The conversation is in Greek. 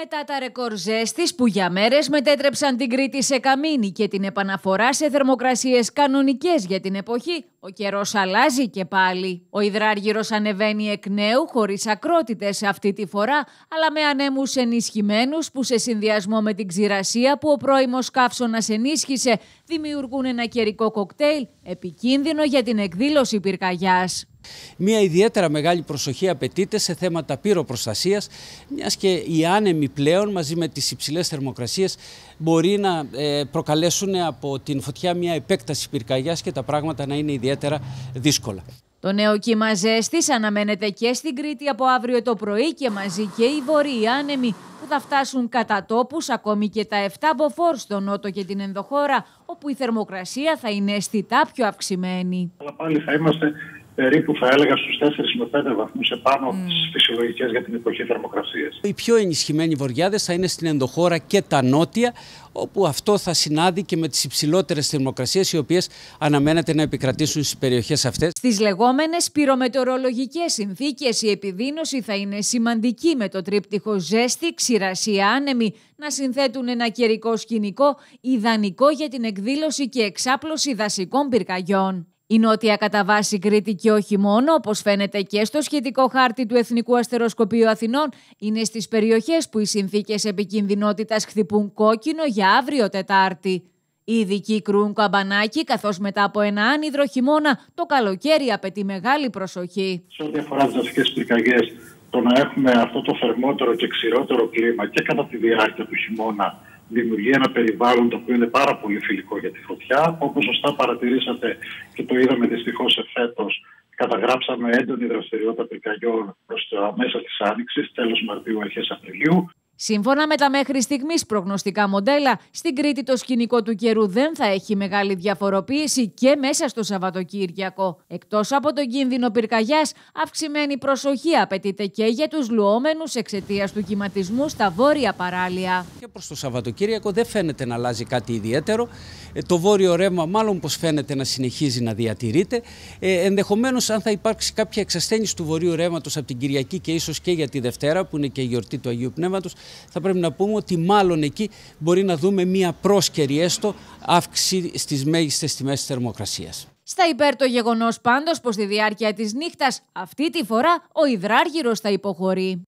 Μετά τα ρεκόρ ζέστης που για μέρες μετέτρεψαν την Κρήτη σε καμίνη και την επαναφορά σε θερμοκρασίες κανονικές για την εποχή, ο καιρός αλλάζει και πάλι. Ο υδράργυρος ανεβαίνει εκ νέου χωρίς ακρότητες αυτή τη φορά, αλλά με ανέμους ενισχυμένους που σε συνδυασμό με την ξηρασία που ο πρώιμος καύσωνας ενίσχυσε, δημιουργούν ένα καιρικό κοκτέιλ επικίνδυνο για την εκδήλωση πυρκαγιάς. Μία ιδιαίτερα μεγάλη προσοχή απαιτείται σε θέματα πυροπροστασίας, μιας και οι άνεμοι πλέον μαζί με τις υψηλές θερμοκρασίες μπορεί να ε, προκαλέσουν από την φωτιά μια επέκταση πυρκαγιάς και τα πράγματα να είναι ιδιαίτερα δύσκολα. Το νέο κύμα ζέστης αναμένεται και στην Κρήτη από αύριο το πρωί και μαζί και οι βορείοι άνεμοι που θα φτάσουν κατά τόπους ακόμη και τα 7 μποφόρ στο νότο και την ενδοχώρα όπου η θερμοκρασία θα είναι αισθητά πιο αυξημένη. Αλλά πάλι θα είμαστε περίπου θα έλεγα στους 4 με 5 βαθμούς επάνω από mm. τις φυσιολογικές για την εποχή θερμοκρασίας. Οι πιο ενισχυμένοι βορειάδε θα είναι στην ενδοχώρα και τα νότια, όπου αυτό θα συνάδει και με τις υψηλότερες θερμοκρασίες, οι οποίες αναμένεται να επικρατήσουν στις περιοχές αυτές. Στις λεγόμενες πυρομετεωρολογικές συνθήκες, η επιδείνωση θα είναι σημαντική με το τρίπτυχο ζέστη, ξηρασία, άνεμη να συνθέτουν ένα καιρικό σκηνικό ιδανικό για την εκδήλωση και εξάπλωση δασικών πυρκαγιών. Η νότια κατά βάση Κρήτη και όχι μόνο, όπως φαίνεται και στο σχετικό χάρτη του Εθνικού Αστεροσκοπείου Αθηνών, είναι στις περιοχές που οι συνθήκες επικίνδυνότητα χτυπούν κόκκινο για αύριο Τετάρτη. Οι ειδικοί κρούν καμπανάκι, καθώς μετά από ένα άνυδρο χειμώνα, το καλοκαίρι απαιτεί μεγάλη προσοχή. Σε ό,τι αφορά τις δασικές πυρκαγιές, το να έχουμε αυτό το θερμότερο και ξηρότερο κλίμα και κατά τη διάρκεια του χειμώνα δημιουργεί ένα περιβάλλον το οποίο είναι πάρα πολύ φιλικό για τη φωτιά. Όπως σωστά παρατηρήσατε και το είδαμε δυστυχώς εφέτος, καταγράψαμε έντονη δραστηριότητα πυρκαγιών προς τα μέσα της Άνοιξης, τέλος Μαρτίου, αρχές Απριλίου. Σύμφωνα με τα μέχρι στιγμής προγνωστικά μοντέλα, στην Κρήτη το σκηνικό του καιρού δεν θα έχει μεγάλη διαφοροποίηση και μέσα στο Σαββατοκύριακο. Εκτός από τον κίνδυνο πυρκαγιάς, αυξημένη προσοχή απαιτείται και για τους λουόμενους εξαιτίας του κυματισμού στα βόρεια παράλια. Και προς το Σαββατοκύριακο δεν φαίνεται να αλλάζει κάτι ιδιαίτερο. Ε, το βόρειο ρεύμα, μάλλον πως φαίνεται να συνεχίζει να διατηρείται. Ε, Ενδεχομένως, αν θα υπάρξει κάποια εξασθένηση του βορείου ρεύματος από την Κυριακή και ίσως και για τη Δευτέρα, που είναι και η γιορτή του Αγίου Πνεύματος, θα πρέπει να πούμε ότι μάλλον εκεί μπορεί να δούμε μία πρόσκαιρη έστω αύξηση στις μέγιστες τιμές της θερμοκρασίας. Στα υπέρ το γεγονός πάντως πως στη διάρκεια της νύχτας αυτή τη φορά ο υδράργυρος θα υποχωρεί.